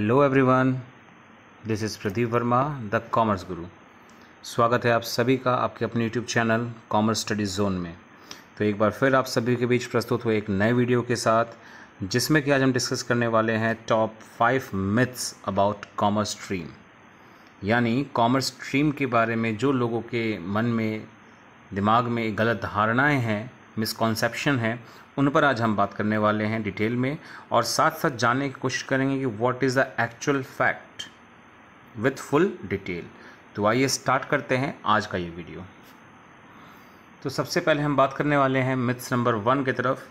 Hello everyone this is Pradeep Verma the commerce guru स्वागत है आप सभी का आपके अपने YouTube channel commerce study zone में तो एक बार फिर आप सभी के बीच प्रस्तुत हुए एक नए वीडियो के साथ जिसमें कि आज हम डिस्कस करने वाले हैं top five myths about commerce stream यानी कॉमर्स स्ट्रीम के बारे में जो लोगों के मन में दिमाग में गलत धारणाएँ हैं मिसकॉन्सेप्शन है उन पर आज हम बात करने वाले हैं डिटेल में और साथ साथ जानने की कोशिश करेंगे कि what is the actual fact with full detail तो आइए स्टार्ट करते हैं आज का ये वीडियो तो सबसे पहले हम बात करने वाले हैं मिथ्स नंबर वन की तरफ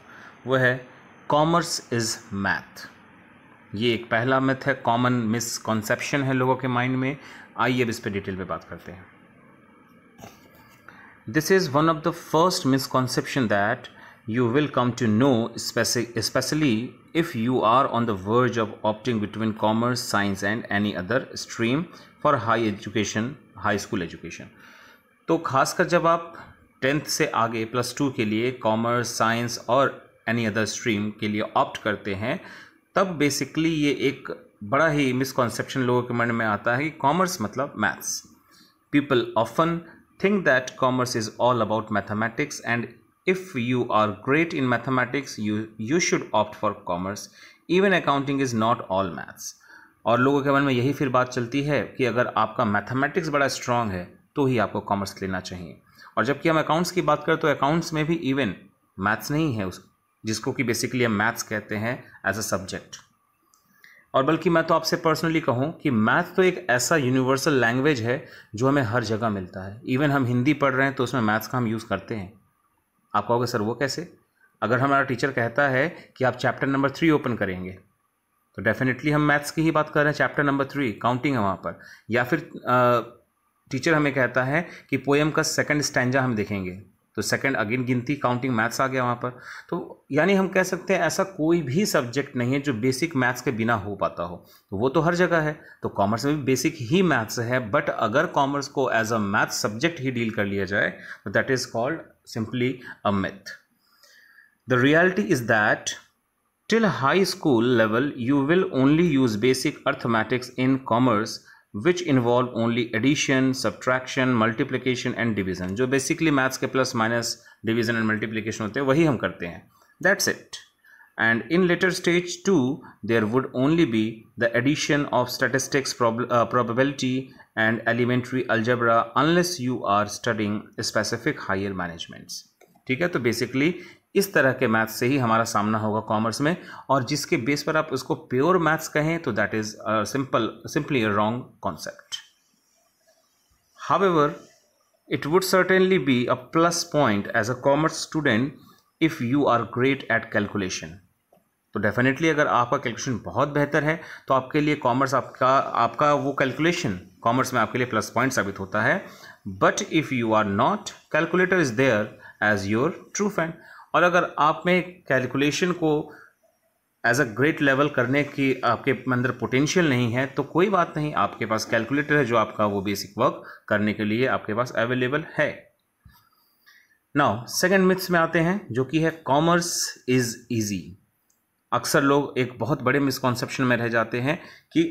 वो है कॉमर्स इज़ मैथ ये एक पहला मिथ है कॉमन मिसकॉन्सेप्शन है लोगों के माइंड में आइए अब इस पर डिटेल में बात करते हैं this is one of the first misconception that you will come to know specially if you are on the verge of opting between commerce science and any other stream for high education high school education तो खासकर जब आप tenth से आगे plus two के लिए commerce science और any other stream के लिए ऑप्ट करते हैं तब बेसिकली ये एक बड़ा ही मिसकॉन्सेप्शन लोगों के मन में आता है कि कॉमर्स मतलब maths people often think that commerce is all about mathematics and if you are great in mathematics you you should opt for commerce even accounting is not all maths और लोगों के मन में यही फिर बात चलती है कि अगर आपका मैथमेटिक्स बड़ा स्ट्रांग है तो ही आपको कॉमर्स लेना चाहिए और जबकि हम अकाउंट्स की बात करें तो अकाउंट्स में भी इवन मैथ्स नहीं है उस जिसको कि बेसिकली हम मैथ्स कहते हैं एज अ सब्जेक्ट और बल्कि मैं तो आपसे पर्सनली कहूँ कि मैथ तो एक ऐसा यूनिवर्सल लैंग्वेज है जो हमें हर जगह मिलता है इवन हम हिंदी पढ़ रहे हैं तो उसमें मैथ्स का हम यूज़ करते हैं आप कहोगे सर वो कैसे अगर हमारा टीचर कहता है कि आप चैप्टर नंबर थ्री ओपन करेंगे तो डेफिनेटली हम मैथ्स की ही बात कर रहे हैं चैप्टर नंबर थ्री काउंटिंग है वहाँ पर या फिर आ, टीचर हमें कहता है कि पोएम का सेकंड स्टैंजा हम देखेंगे तो सेकंड अगेन गिनती काउंटिंग मैथ्स आ गया वहाँ पर तो यानी हम कह सकते हैं ऐसा कोई भी सब्जेक्ट नहीं है जो बेसिक मैथ्स के बिना हो पाता हो तो वो तो हर जगह है तो कॉमर्स में भी बेसिक ही मैथ्स है बट अगर कॉमर्स को एज अ मैथ्स सब्जेक्ट ही डील कर लिया जाए तो that is called simply a myth the reality is that till high school level you will only use basic arithmetics in commerce which involve only addition subtraction multiplication and division जो basically maths के plus minus division and multiplication होते हैं वही हम करते हैं that's it and in later stage 2 there would only be the addition of statistics prob uh, probability and elementary algebra unless you are studying specific higher managements ठीक है तो basically इस तरह के मैथ्स से ही हमारा सामना होगा कॉमर्स में और जिसके बेस पर आप उसको प्योर मैथ्स कहें तो that is simple simply a wrong concept ever it would certainly be a plus point as a commerce student if you are great at calculation तो डेफिनेटली अगर आपका कैलकुलेशन बहुत बेहतर है तो आपके लिए कॉमर्स आपका आपका वो कैलकुलेशन कॉमर्स में आपके लिए प्लस पॉइंट साबित होता है but if you are not calculator is there as your true friend और अगर आप में कैलकुलेशन को एज अ ग्रेट लेवल करने की आपके अंदर पोटेंशियल नहीं है तो कोई बात नहीं आपके पास कैलकुलेटर है जो आपका वो बेसिक वर्क करने के लिए आपके पास अवेलेबल है नाउ सेकेंड मिथ्स में आते हैं जो कि है कॉमर्स इज़ ईजी अक्सर लोग एक बहुत बड़े मिसकॉन्सेप्शन में रह जाते हैं कि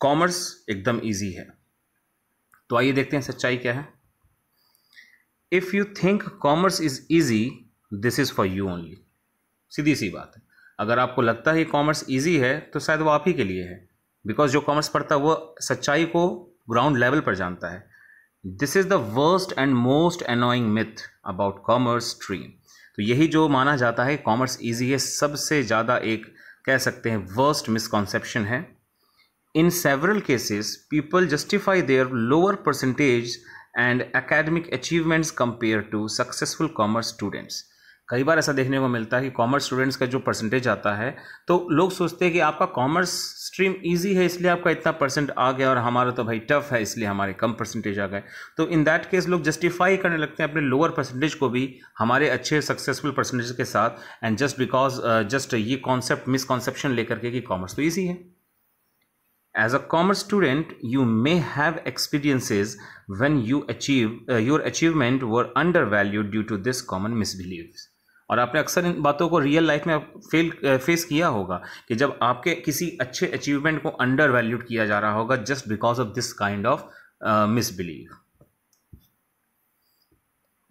कॉमर्स एकदम ईजी है तो आइए देखते हैं सच्चाई क्या है if you think commerce is easy this is for you only सीधी सी बात है अगर आपको लगता है कॉमर्स ईजी है तो शायद वो आप ही के लिए है बिकॉज जो कॉमर्स पढ़ता है वो सच्चाई को ग्राउंड लेवल पर जानता है this is the worst and most annoying myth about commerce stream तो यही जो माना जाता है कॉमर्स ईजी है सबसे ज़्यादा एक कह सकते हैं वर्स्ट मिसकॉन्सेप्शन है in several cases people justify their lower percentage and academic achievements compare to successful commerce students कई बार ऐसा देखने को मिलता है कि कॉमर्स स्टूडेंट्स का जो परसेंटेज आता है तो लोग सोचते हैं कि आपका कॉमर्स स्ट्रीम इजी है इसलिए आपका इतना परसेंट आ गया और हमारा तो भाई टफ है इसलिए हमारे कम परसेंटेज आ गए तो इन दैट केस लोग जस्टिफाई करने लगते हैं अपने लोअर परसेंटेज को भी हमारे अच्छे सक्सेसफुल परसेंटेज के साथ एंड जस्ट बिकॉज जस्ट ये कॉन्सेप्ट मिसकॉन्सेप्शन लेकर के कि कॉमर्स तो ईजी है as a commerce student you may have experiences when you achieve your achievement were under value due to this common misbelieves और आपने अक्सर इन बातों को रियल लाइफ में फेल फेस किया होगा कि जब आपके किसी अच्छे अचीवमेंट को अंडर वैल्यूड किया जा रहा होगा just because of this kind of misbelieve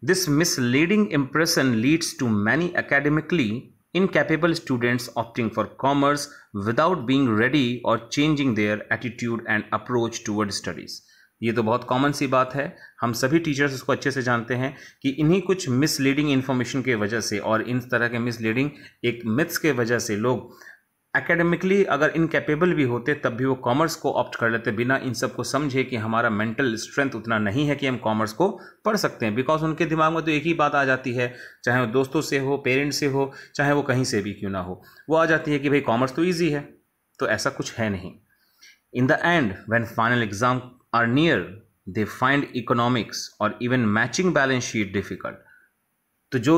this misleading impression leads to many academically incapable students opting for commerce without being ready और changing their attitude and approach toward studies ये तो बहुत common सी बात है हम सभी टीचर्स इसको अच्छे से जानते हैं कि इन्हीं कुछ मिसलीडिंग इन्फॉर्मेशन के वजह से और इन तरह के मिसलीडिंग एक मिथ्स के वजह से लोग एकेडमिकली अगर इनकेपेबल भी होते तब भी वो कॉमर्स को ऑप्ट कर लेते बिना इन सब को समझे कि हमारा मेंटल स्ट्रेंथ उतना नहीं है कि हम कॉमर्स को पढ़ सकते हैं बिकॉज उनके दिमाग में तो एक ही बात आ जाती है चाहे वो दोस्तों से हो पेरेंट्स से हो चाहे वो कहीं से भी क्यों ना हो वो आ जाती है कि भाई कॉमर्स तो ईजी है तो ऐसा कुछ है नहीं in the end when final exam are near, find economics और even matching balance sheet difficult तो जो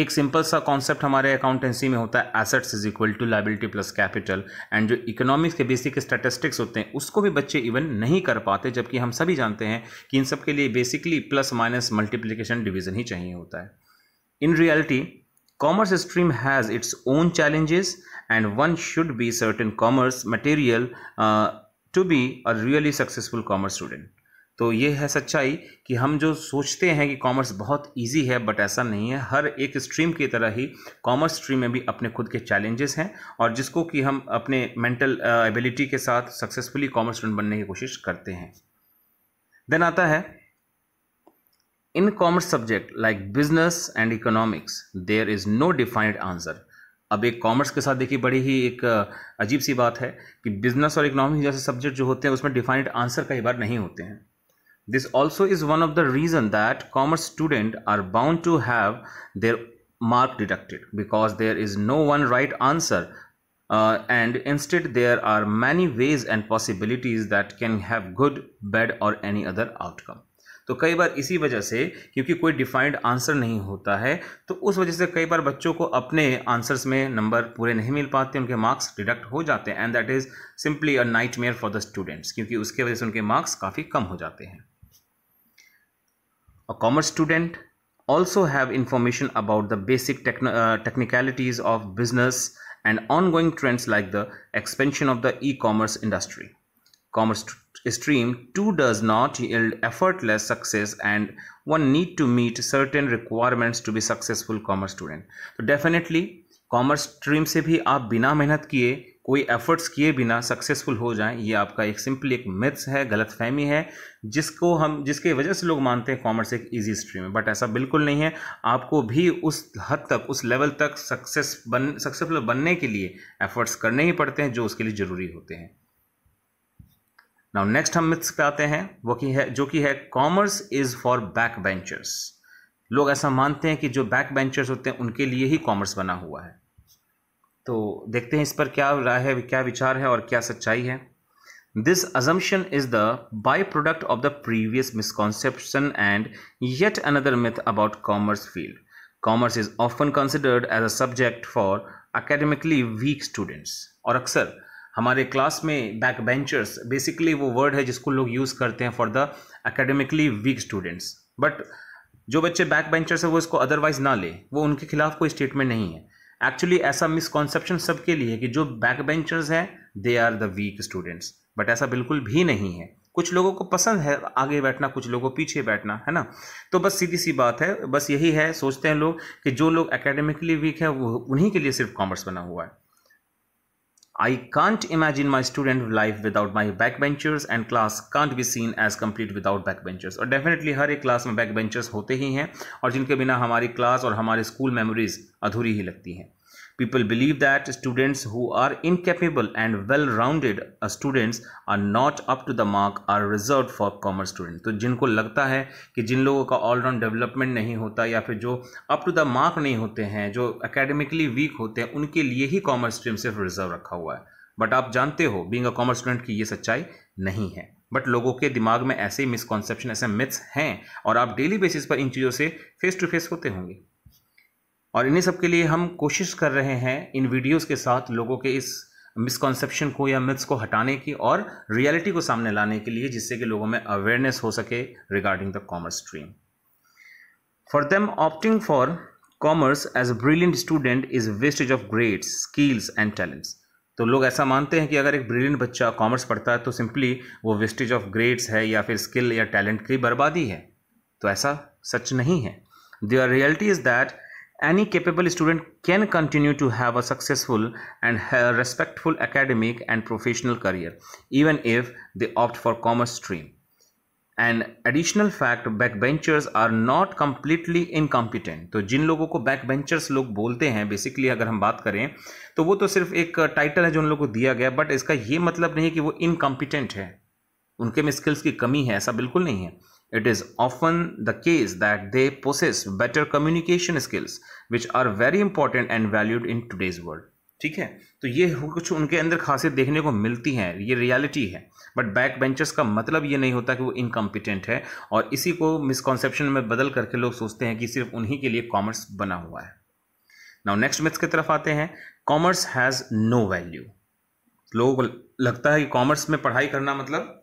एक सिंपल सा कॉन्सेप्ट हमारे अकाउंटेंसी में होता है assets is equal to liability plus capital and जो इकोनॉमिक्स के बेसिक स्टैटिस्टिक्स होते हैं उसको भी बच्चे इवन नहीं कर पाते जबकि हम सभी जानते हैं कि इन सब के लिए basically plus minus multiplication division ही चाहिए होता है in reality commerce stream has its own challenges and one should be certain commerce material to be a really successful commerce student तो ये है सच्चाई कि हम जो सोचते हैं कि कॉमर्स बहुत इजी है बट ऐसा नहीं है हर एक स्ट्रीम की तरह ही कॉमर्स स्ट्रीम में भी अपने खुद के चैलेंजेस हैं और जिसको कि हम अपने मेंटल एबिलिटी के साथ सक्सेसफुली कॉमर्स स्टूडेंट बनने की कोशिश करते हैं देन आता है in commerce subject like business and economics there is no defined answer अब एक कॉमर्स के साथ देखिए बड़ी ही एक अजीब सी बात है कि बिजनेस और इकोनॉमिक जैसे सब्जेक्ट जो होते हैं उसमें डिफाइंड आंसर कई बार नहीं होते हैं this also is one of the reason that commerce student are bound to have their mark deducted because there is no one right answer and instead there are many ways and possibilities that can have good bad और any other outcome तो कई बार इसी वजह से क्योंकि कोई defined answer नहीं होता है तो उस वजह से कई बार बच्चों को अपने आंसर्स में नंबर पूरे नहीं मिल पाते उनके मार्क्स डिडक्ट हो जाते हैं and that is simply a nightmare for the students क्योंकि उसके वजह से उनके मार्क्स काफ़ी कम हो जाते हैं a commerce student also have information about the basic technicalities of business and ongoing trends like the expansion of the e commerce industry commerce stream too does not yield effortless success and one need to meet certain requirements to be successful commerce student तो definitely commerce stream से भी आप बिना मेहनत किए कोई efforts किए बिना सक्सेसफुल हो जाएं ये आपका एक सिंपली एक मिथ्स है गलत फहमी है जिसको हम जिसके वजह से लोग मानते हैं कॉमर्स एक इजी स्ट्रीम है बट ऐसा बिल्कुल नहीं है आपको भी उस हद तक उस लेवल तक सक्सेस बन सक्सेसफुल बनने के लिए एफर्ट्स करने ही पड़ते हैं जो उसके लिए ज़रूरी होते हैं नाउ नेक्स्ट हम मिथ्स पे आते हैं वो की है जो कि है commerce is for backbenchers लोग ऐसा मानते हैं कि जो बैक बेंचर्स होते हैं उनके लिए ही कॉमर्स बना हुआ है तो देखते हैं इस पर क्या राय है क्या विचार है और क्या सच्चाई है this assumption is the by product of the previous misconception and yet another myth about commerce field commerce is often considered as a subject for academically weak students और अक्सर हमारे क्लास में बैक बेंचर्स बेसिकली वो word है जिसको लोग use करते हैं for the academically weak students but जो बच्चे बैक बेंचर्स है वो इसको अदरवाइज ना ले वो उनके खिलाफ कोई स्टेटमेंट नहीं है एक्चुअली ऐसा मिसकॉन्सेप्शन सबके लिए है कि जो बैक बेंचर्स हैं they are the weak students but ऐसा बिल्कुल भी नहीं है कुछ लोगों को पसंद है आगे बैठना कुछ लोगों को पीछे बैठना है ना तो बस सीधी सी बात है बस यही है सोचते हैं लोग कि जो लोग एकेडमिकली वीक है वो उन्हीं के लिए सिर्फ कॉमर्स बना हुआ है I can't imagine my student life without my backbenchers and class can't be seen as complete without backbenchers. और डेफिनेटली हर एक क्लास में backbenchers होते ही हैं और जिनके बिना हमारी क्लास और हमारे स्कूल मेमोरीज अधूरी ही लगती हैं People believe that students who are incapable and well-rounded uh, students are not up to the mark are reserved for commerce students. तो जिनको लगता है कि जिन लोगों का ऑल राउंड डेवलपमेंट नहीं होता या फिर जो अप टू द मार्क नहीं होते हैं जो एकेडमिकली वीक होते हैं उनके लिए ही कॉमर्स स्ट्रीम सिर्फ रिजर्व रखा हुआ है बट आप जानते हो बींग अ कॉमर्स स्टूडेंट की ये सच्चाई नहीं है बट लोगों के दिमाग में ऐसे मिसकॉन्सेप्शन ऐसे मिथ्स हैं और आप डेली बेसिस पर इन चीज़ों से फेस टू फेस होते होंगे और इन्हीं सब के लिए हम कोशिश कर रहे हैं इन वीडियोस के साथ लोगों के इस मिसकॉन्सेप्शन को या मिथ्स को हटाने की और रियलिटी को सामने लाने के लिए जिससे कि लोगों में अवेयरनेस हो सके regarding the commerce stream for them opting for commerce as a brilliant student is wastage of grades skills and talents तो लोग ऐसा मानते हैं कि अगर एक ब्रिलियंट बच्चा कॉमर्स पढ़ता है तो सिंपली वो वेस्टेज ऑफ ग्रेड्स है या फिर स्किल या टैलेंट की बर्बादी है तो ऐसा सच नहीं है the reality is that any capable student can continue to have a successful and respectful academic and professional career even if they opt for commerce stream and additional fact backbenchers are not completely incompetent तो जिन लोगों को back backbenchers लोग बोलते हैं basically अगर हम बात करें तो वो तो सिर्फ एक टाइटल है जो उन लोगों को दिया गया बट इसका ये मतलब नहीं है कि वो इनकम्पिटेंट है उनके में स्किल्स की कमी है ऐसा बिल्कुल नहीं है It is often the case that they possess better communication skills, which are very important and valued in today's world. ठीक है तो ये कुछ उनके अंदर खासियत देखने को मिलती है ये रियलिटी है बट बैक बेंचर्स का मतलब ये नहीं होता कि वो इनकम्पिटेंट है और इसी को मिसकॉन्सेप्शन में बदल करके लोग सोचते हैं कि सिर्फ उन्हीं के लिए कॉमर्स बना हुआ है नाउ नेक्स्ट मिथ्स की तरफ आते हैं कॉमर्स हैज़ नो वैल्यू लोगों को लगता है कि कॉमर्स में पढ़ाई करना मतलब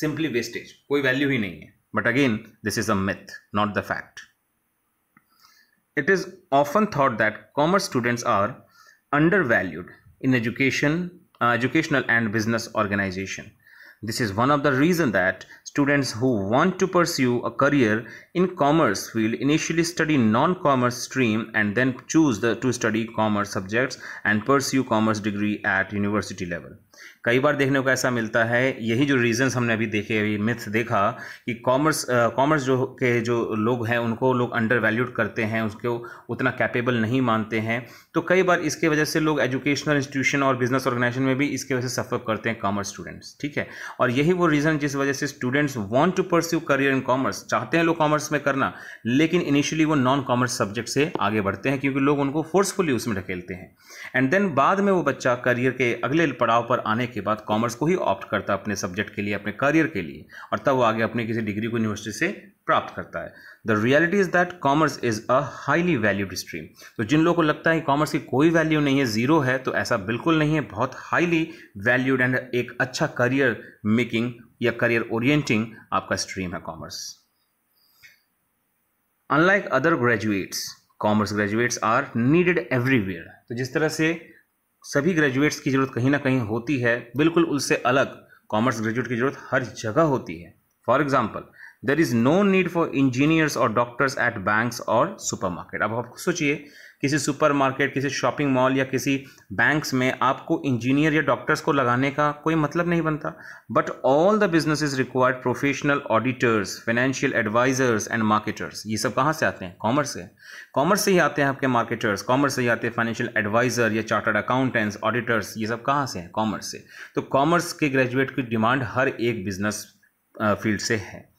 सिंपली वेस्टेज कोई वैल्यू ही नहीं है But again, this is a myth, not the fact. It is often thought that commerce students are undervalued in education, uh, educational and business organization. This is one of the reason that students who want to pursue a career in commerce will initially study non-commerce stream and then choose the, to study commerce subjects and pursue commerce degree at university level. कई बार देखने को ऐसा मिलता है यही जो reasons हमने अभी देखे अभी मिथ देखा कि कॉमर्स कॉमर्स जो के जो लोग हैं उनको लोग अंडर वैल्यूड करते हैं उसको उतना कैपेबल नहीं मानते हैं तो कई बार इसके वजह से लोग एजुकेशनल इंस्टीट्यूशन और बिजनेस ऑर्गेनाइजेशन में भी इसके वजह से सफ़र करते हैं कॉमर्स स्टूडेंट्स ठीक है और यही वो रीज़न जिस वजह से students want to pursue career in commerce चाहते हैं लोग कॉमर्स में करना लेकिन इनिशियली वो नॉन कॉमर्स सब्जेक्ट से आगे बढ़ते हैं क्योंकि लोग उनको फोर्सफुली उसमें ढकेलते हैं एंड देन बाद में वो बच्चा करियर के अगले पड़ाव पर आने के बाद कॉमर्स को ही ऑप्ट करता है अपने सब्जेक्ट के लिए अपने करियर के लिए और तब वो आगे अपने किसी डिग्री को यूनिवर्सिटी से प्राप्त करता है the reality is that commerce is a highly valued stream तो जिन लोगों को लगता है कि कॉमर्स की कोई वैल्यू नहीं है ज़ीरो है तो ऐसा बिल्कुल नहीं है बहुत हाईली वैल्यूड एंड एक अच्छा करियर मेकिंग या करियर ओरिएंटिंग आपका स्ट्रीम है commerce unlike other graduates commerce graduates are needed everywhere तो जिस तरह से सभी ग्रेजुएट्स की ज़रूरत कहीं ना कहीं होती है बिल्कुल उससे अलग कॉमर्स ग्रेजुएट की ज़रूरत हर जगह होती है for example there is no need for engineers और डॉक्टर्स एट बैंक्स और सुपर मार्केट अब आप सोचिए किसी सुपरमार्केट किसी शॉपिंग मॉल या किसी बैंक्स में आपको इंजीनियर या डॉक्टर्स को लगाने का कोई मतलब नहीं बनता but all the business is required professional auditors financial advisors and marketers ये सब कहाँ से आते हैं कॉमर्स से कॉमर्स से ही आते हैं आपके मार्केटर्स कॉमर्स से ही आते हैं फाइनेंशियल एडवाइजर या चार्टर्ड अकाउंटेंट्स ऑडिटर्स ये सब कहाँ से हैं कॉमर्स से तो कॉमर्स के ग्रेजुएट की डिमांड हर एक बिजनेस फील्ड से है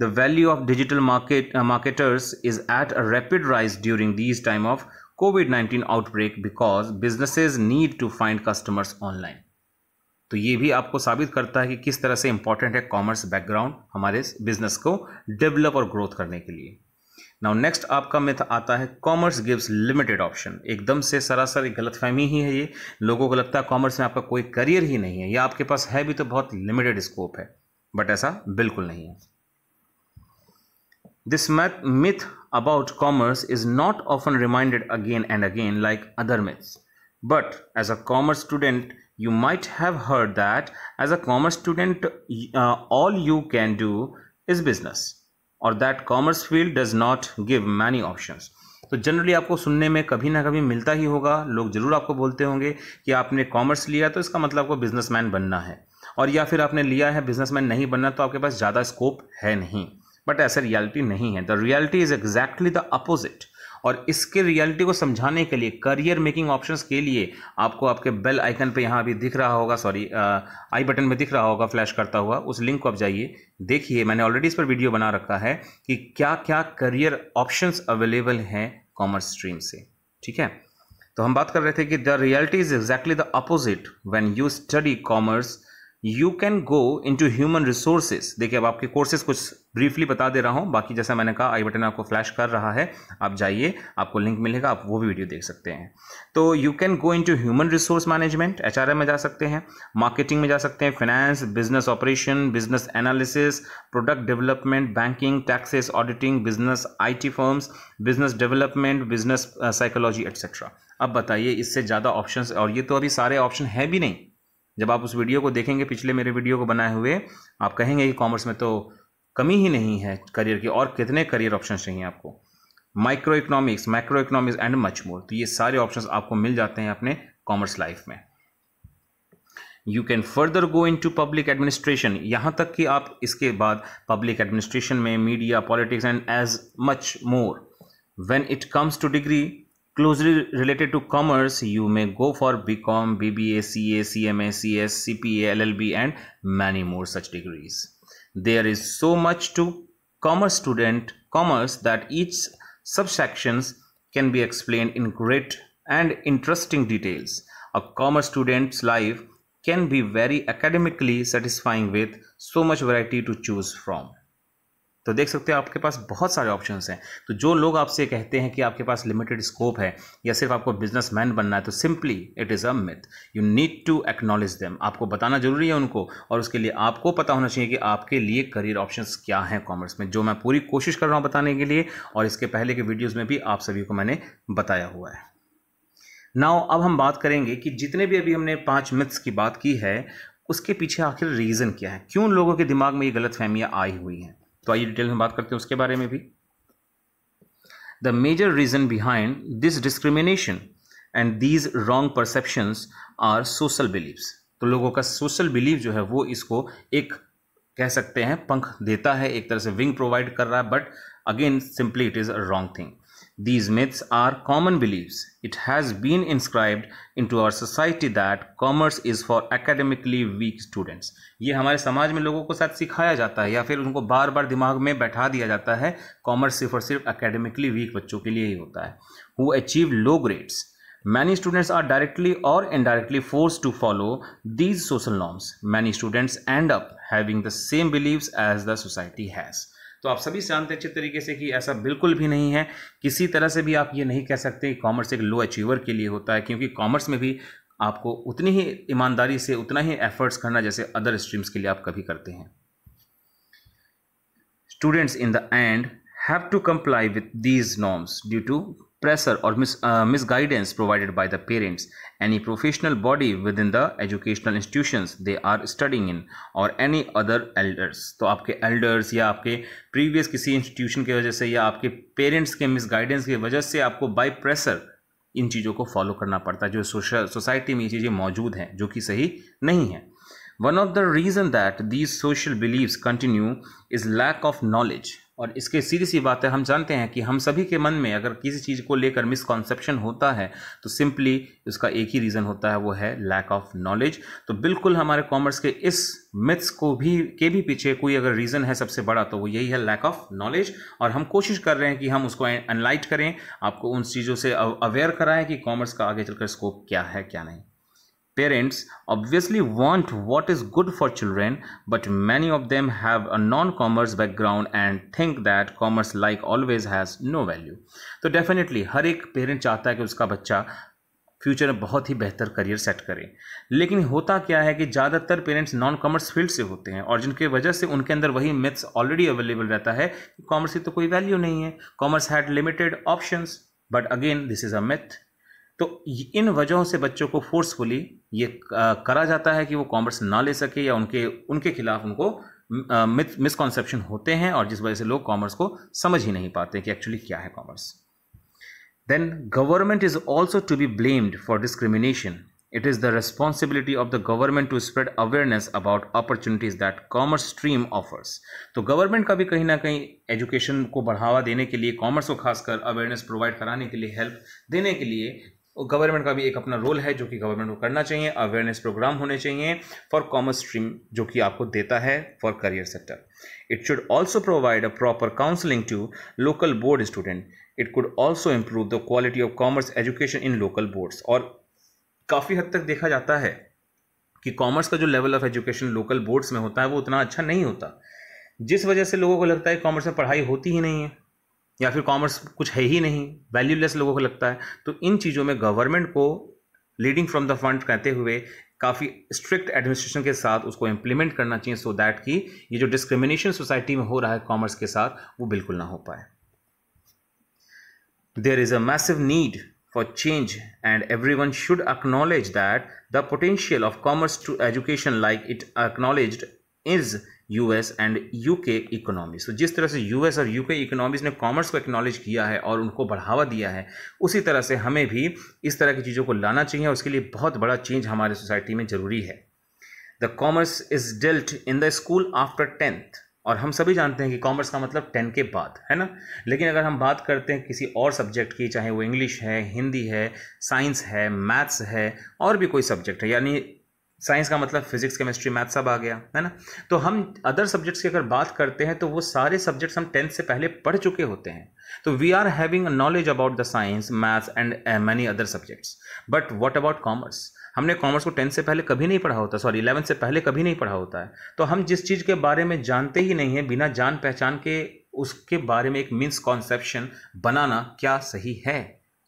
the value of digital market uh, marketers is at a rapid rise during these time of covid-19 outbreak because businesses need to find customers online तो ये भी आपको साबित करता है कि किस तरह से इंपॉर्टेंट है कॉमर्स बैकग्राउंड हमारे बिजनेस को डेवलप और ग्रोथ करने के लिए नाउ नेक्स्ट आपका मिथ आता है कॉमर्स गिव्स लिमिटेड ऑप्शन एकदम से सरासर एक गलत फहमी ही है ये लोगों को लगता है कॉमर्स में आपका कोई करियर ही नहीं है या आपके पास है भी तो बहुत लिमिटेड स्कोप है बट ऐसा बिल्कुल नहीं है this math myth about commerce is not often reminded again and again like other myths but as a commerce student you might have heard that as a commerce student all you can do is business और that commerce field does not give many option तो generally आपको सुनने में कभी ना कभी मिलता ही होगा लोग जरूर आपको बोलते होंगे कि आपने कॉमर्स लिया तो इसका मतलब आपको बिजनेस मैन बनना है और या फिर आपने लिया है बिजनेस मैन नहीं बनना तो आपके पास ज़्यादा स्कोप है नहीं बट ऐसा रियलिटी नहीं है the reality is exactly the opposite और इसके रियलिटी को समझाने के लिए करियर मेकिंग ऑप्शंस के लिए आपको आपके बेल आइकन पे यहाँ अभी दिख रहा होगा सॉरी आई बटन में दिख रहा होगा फ्लैश करता हुआ उस लिंक को आप जाइए देखिए मैंने ऑलरेडी इस पर वीडियो बना रखा है कि क्या क्या करियर ऑप्शंस अवेलेबल हैं कॉमर्स स्ट्रीम से ठीक है तो हम बात कर रहे थे कि the reality is exactly the opposite when you study commerce you can go in human resources देखिए अब आपके कोर्सेज कुछ ब्रीफली बता दे रहा हूँ बाकी जैसा मैंने कहा आई बटन आपको फ्लैश कर रहा है आप जाइए आपको लिंक मिलेगा आप वो भी वीडियो देख सकते हैं तो you can go in human resource management H में जा सकते हैं मार्केटिंग में जा सकते हैं finance business operation business analysis product development banking taxes auditing business I firms business development business psychology etcetera अब बताइए इससे ज़्यादा ऑप्शन और ये तो अभी सारे ऑप्शन है भी नहीं जब आप उस वीडियो को देखेंगे पिछले मेरे वीडियो को बनाए हुए आप कहेंगे कि कॉमर्स में तो कमी ही नहीं है करियर की और कितने करियर ऑप्शन चाहिए आपको micro economics micro economics and much more तो ये सारे ऑप्शंस आपको मिल जाते हैं अपने कॉमर्स लाइफ में you can further go in to public administration यहाँ तक कि आप इसके बाद पब्लिक एडमिनिस्ट्रेशन में media politics and as much more when it comes to degree closely related to commerce you may go for B Com B B A C A C M A C S C P A L L B and many more such degrees There is so much to commerce student commerce that each subsections can be explained in great and interesting details. A commerce student's life can be very academically satisfying with so much variety to choose from. तो देख सकते हो आपके पास बहुत सारे options हैं तो जो लोग आपसे कहते हैं कि आपके पास लिमिटेड स्कोप है या सिर्फ आपको बिजनेसमैन बनना है तो simply it is a myth you need to acknowledge them आपको बताना जरूरी है उनको और उसके लिए आपको पता होना चाहिए कि आपके लिए करियर ऑप्शन क्या हैं कॉमर्स में जो मैं पूरी कोशिश कर रहा हूँ बताने के लिए और इसके पहले के वीडियोज़ में भी आप सभी को मैंने बताया हुआ है नाउ अब हम बात करेंगे कि जितने भी अभी हमने पांच मिथ्स की बात की है उसके पीछे आखिर रीज़न क्या है क्यों लोगों के दिमाग में ये गलत फहमियाँ आई हुई हैं तो आइए डिटेल में बात करते हैं उसके बारे में भी the major reason behind this discrimination and these wrong perceptions are social believes तो लोगों का सोशल बिलीव जो है वो इसको एक कह सकते हैं पंख देता है एक तरह से विंग प्रोवाइड कर रहा है but again simply it is a wrong thing These myths are common beliefs. It has been inscribed into our society that commerce is for academically weak students. ये हमारे समाज में लोगों को साथ सिखाया जाता है या फिर उनको बार बार दिमाग में बैठा दिया जाता है कॉमर्स सिर्फ और सिर्फ एकेडमिकली वीक बच्चों के लिए ही होता है Who achieve low grades? Many students are directly or indirectly forced to follow these social norms. Many students end up having the same beliefs as the society has. तो आप सभी जानते अच्छे तरीके से कि ऐसा बिल्कुल भी नहीं है किसी तरह से भी आप ये नहीं कह सकते कॉमर्स एक लो अचीवर के लिए होता है क्योंकि कॉमर्स में भी आपको उतनी ही ईमानदारी से उतना ही एफर्ट्स करना जैसे अदर स्ट्रीम्स के लिए आप कभी करते हैं students in the end have to comply with these norms due to pressure और miss misguidance provided by the parents any professional body within the educational institutions they are studying in और any other elders तो आपके elders या आपके previous किसी institution की वजह से या आपके पेरेंट्स के मिस गाइडेंस की वजह से आपको बाई प्रेसर इन चीज़ों को फॉलो करना पड़ता है जो सोशल सोसाइटी में ये चीज़ें मौजूद हैं जो कि सही नहीं है one of the reason that these social believe continue is lack of knowledge और इसके सीधी सी बात है हम जानते हैं कि हम सभी के मन में अगर किसी चीज़ को लेकर मिसकॉन्सेप्शन होता है तो सिंपली उसका एक ही रीज़न होता है वो है लैक ऑफ नॉलेज तो बिल्कुल हमारे कॉमर्स के इस मिथ्स को भी के भी पीछे कोई अगर रीज़न है सबसे बड़ा तो वो यही है लैक ऑफ नॉलेज और हम कोशिश कर रहे हैं कि हम उसको अनलाइट करें आपको उन चीज़ों से अवेयर कराएं कि कॉमर्स का आगे चलकर स्कोप क्या है क्या नहीं Parents obviously want what is good for children, but many of them have a non commerce background and think that commerce, like always, has no value. तो डेफिनेटली हर एक पेरेंट चाहता है कि उसका बच्चा फ्यूचर में बहुत ही बेहतर करियर सेट करें लेकिन होता क्या है कि ज़्यादातर पेरेंट्स नॉन कॉमर्स फील्ड से होते हैं और जिनके वजह से उनके अंदर वही मिथ्स ऑलरेडी अवेलेबल रहता है कि कॉमर्स की तो कोई वैल्यू नहीं है commerce had limited options but again this is a myth तो इन वजहों से बच्चों को फोर्सफुली ये करा जाता है कि वो कॉमर्स ना ले सके या उनके उनके खिलाफ उनको मिसकॉन्सेप्शन होते हैं और जिस वजह से लोग कॉमर्स को समझ ही नहीं पाते कि एक्चुअली क्या है commerce then government is also to be blamed for discrimination it is the responsibility of the government to spread awareness about opportunities that commerce stream offers तो गवर्नमेंट का भी कहीं ना कहीं एजुकेशन को बढ़ावा देने के लिए कॉमर्स को खासकर अवेयरनेस प्रोवाइड कराने के लिए हेल्प देने के लिए और गवर्नमेंट का भी एक अपना रोल है जो कि गवर्नमेंट को करना चाहिए अवेयरनेस प्रोग्राम होने चाहिए फॉर कॉमर्स स्ट्रीम जो कि आपको देता है for career sector it should also provide a proper counselling to local board student it could also improve the quality of commerce education in local boards और काफ़ी हद तक देखा जाता है कि कॉमर्स का जो level of education local boards में होता है वो उतना अच्छा नहीं होता जिस वजह से लोगों को लगता है कॉमर्स में पढ़ाई होती ही नहीं है या फिर कॉमर्स कुछ है ही नहीं वैल्यूलेस लोगों को लगता है तो इन चीज़ों में गवर्नमेंट को लीडिंग फ्रॉम द फंड कहते हुए काफ़ी स्ट्रिक्ट एडमिनिस्ट्रेशन के साथ उसको इम्प्लीमेंट करना चाहिए सो दैट कि ये जो डिस्क्रिमिनेशन सोसाइटी में हो रहा है कॉमर्स के साथ वो बिल्कुल ना हो पाए is a massive need for change and everyone should acknowledge that the potential of commerce to education like it acknowledged is US and UK economy so जिस तरह से यूएस और यूके इकोनॉमीज ने कॉमर्स को acknowledge किया है और उनको बढ़ावा दिया है उसी तरह से हमें भी इस तरह की चीज़ों को लाना चाहिए और उसके लिए बहुत बड़ा चेंज हमारे सोसाइटी में ज़रूरी है the commerce is dealt in the school after tenth और हम सभी जानते हैं कि कॉमर्स का मतलब टेन के बाद है ना लेकिन अगर हम बात करते हैं किसी और सब्जेक्ट की चाहे वो इंग्लिश है हिंदी है साइंस है मैथ्स है और भी कोई सब्जेक्ट है यानी साइंस का मतलब फिजिक्स केमिस्ट्री मैथ सब आ गया है ना तो हम अदर सब्जेक्ट्स की अगर बात करते हैं तो वो सारे सब्जेक्ट्स हम टेंथ से पहले पढ़ चुके होते हैं तो we are having a knowledge about the science maths and many other subjects but what about commerce हमने कॉमर्स को टेंथ से पहले कभी नहीं पढ़ा होता सॉरी इलेवंथ से पहले कभी नहीं पढ़ा होता है तो हम जिस चीज़ के बारे में जानते ही नहीं हैं बिना जान पहचान के उसके बारे में एक मीन्स कॉन्सेप्शन बनाना क्या सही है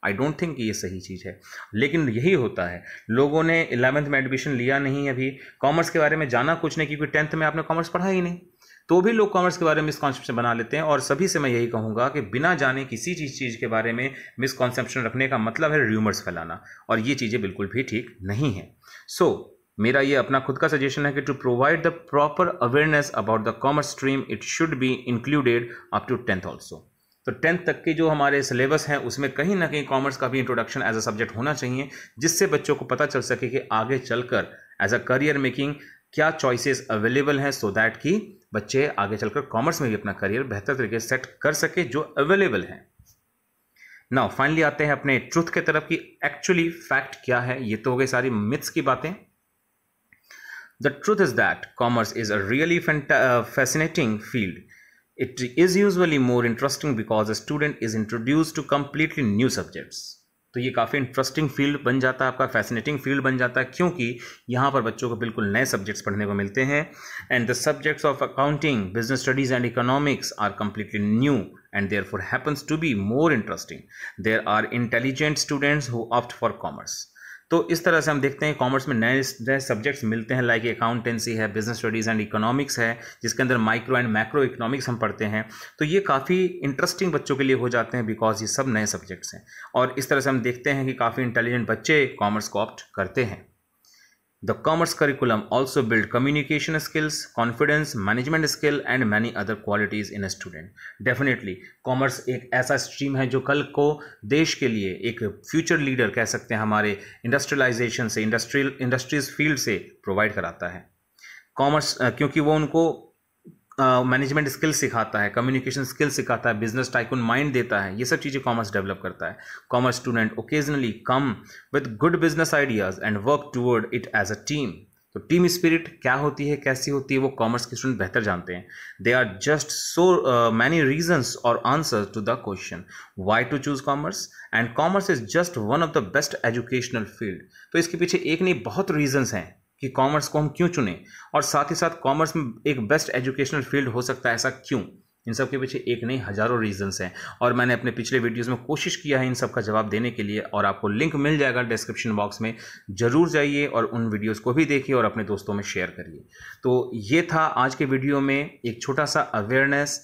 आई डोंट थिंक ये सही चीज़ है लेकिन यही होता है लोगों ने इलेवंथ में एडमिशन लिया नहीं अभी कॉमर्स के बारे में जाना कुछ नहीं क्योंकि टेंथ में आपने कॉमर्स पढ़ा ही नहीं तो भी लोग कॉमर्स के बारे में मिसकॉन्सेप्शन बना लेते हैं और सभी से मैं यही कहूँगा कि बिना जाने किसी चीज़ चीज़ के बारे में मिसकॉन्सेप्शन रखने का मतलब है र्यूमर्स फैलाना और ये चीज़ें बिल्कुल भी ठीक नहीं हैं सो so, मेरा ये अपना खुद का सजेशन है कि to provide the proper awareness about the commerce stream it should be included up to tenth also तो टेंथ तक के जो हमारे सिलेबस हैं उसमें कहीं ना कहीं कॉमर्स का भी इंट्रोडक्शन एज अ सब्जेक्ट होना चाहिए जिससे बच्चों को पता चल सके कि आगे चलकर एज अ करियर मेकिंग क्या चॉइसेस अवेलेबल हैं सो दैट कि बच्चे आगे चलकर कॉमर्स में भी अपना करियर बेहतर तरीके से सेट कर सके जो अवेलेबल है नाउ फाइनली आते हैं अपने ट्रुथ के तरफ कि एक्चुअली फैक्ट क्या है ये तो हो गई सारी मिथ्स की बातें the truth is that commerce is a really fascinating field It is usually more interesting because a student is introduced to completely new subjects. तो ये काफ़ी इंटरेस्टिंग फील्ड बन जाता है आपका फैसिनेटिंग फील्ड बन जाता है क्योंकि यहाँ पर बच्चों को बिल्कुल नए सब्जेक्ट्स पढ़ने को मिलते हैं and the subjects of accounting business studies and economics are completely new and therefore happens to be more interesting. There are intelligent students who opt for commerce. तो इस तरह से हम देखते हैं कॉमर्स में नए नए सब्जेक्ट्स मिलते हैं लाइक अकाउंटेंसी है बिजनेस स्टडीज़ एंड इकोनॉमिक्स है जिसके अंदर माइक्रो एंड मैक्रो इकोनॉमिक्स हम पढ़ते हैं तो ये काफ़ी इंटरेस्टिंग बच्चों के लिए हो जाते हैं बिकॉज ये सब नए सब्जेक्ट्स हैं और इस तरह से हम देखते हैं कि काफ़ी इंटेलिजेंट बच्चे कॉमर्स को ऑप्ट करते हैं The commerce curriculum also build communication skills, confidence, management skill and many other qualities in a student. Definitely, commerce ek aisa stream hai jo kal ko desh ke liye ek future leader keh sakte hain hamare industrialization se industrial industries field se provide karata hai commerce uh, kyunki wo unko management skill सिखाता है communication skill सिखाता है business tycoon mind देता है ये सब चीज़ें commerce develop करता है commerce student occasionally come with good business ideas and work toward it as a team तो टीम स्पिरिट क्या होती है कैसी होती है वो कॉमर्स के स्टूडेंट बेहतर जानते हैं they are just so many reasons और answer to the question why to choose commerce and commerce is just one of the best educational field तो इसके पीछे एक नहीं बहुत रीजन्स हैं कि कॉमर्स को हम क्यों चुने और साथ ही साथ कॉमर्स में एक बेस्ट एजुकेशनल फील्ड हो सकता है ऐसा क्यों इन सब के पीछे एक नहीं हज़ारों रीजंस हैं और मैंने अपने पिछले वीडियोस में कोशिश किया है इन सब का जवाब देने के लिए और आपको लिंक मिल जाएगा डिस्क्रिप्शन बॉक्स में ज़रूर जाइए और उन वीडियोस को भी देखिए और अपने दोस्तों में शेयर करिए तो ये था आज के वीडियो में एक छोटा सा अवेयरनेस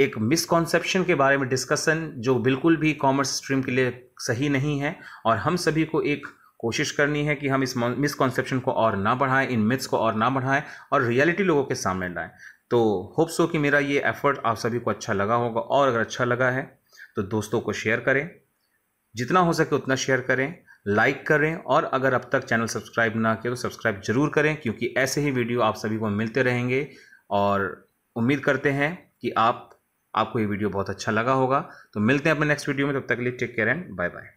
एक मिसकॉन्सेप्शन के बारे में डिस्कसन जो बिल्कुल भी कॉमर्स स्ट्रीम के लिए सही नहीं है और हम सभी को एक कोशिश करनी है कि हम इस मिसकॉन्सेप्शन को और ना बढ़ाएं इन मिथ्स को और ना बढ़ाएं और रियलिटी लोगों के सामने लाएं तो होप सो कि मेरा ये एफ़र्ट आप सभी को अच्छा लगा होगा और अगर अच्छा लगा है तो दोस्तों को शेयर करें जितना हो सके उतना शेयर करें लाइक करें और अगर अब तक चैनल सब्सक्राइब ना किया तो सब्सक्राइब जरूर करें क्योंकि ऐसे ही वीडियो आप सभी को मिलते रहेंगे और उम्मीद करते हैं कि आप आपको ये वीडियो बहुत अच्छा लगा होगा तो मिलते हैं अपने नेक्स्ट वीडियो में तब तक के लिए take care and bye bye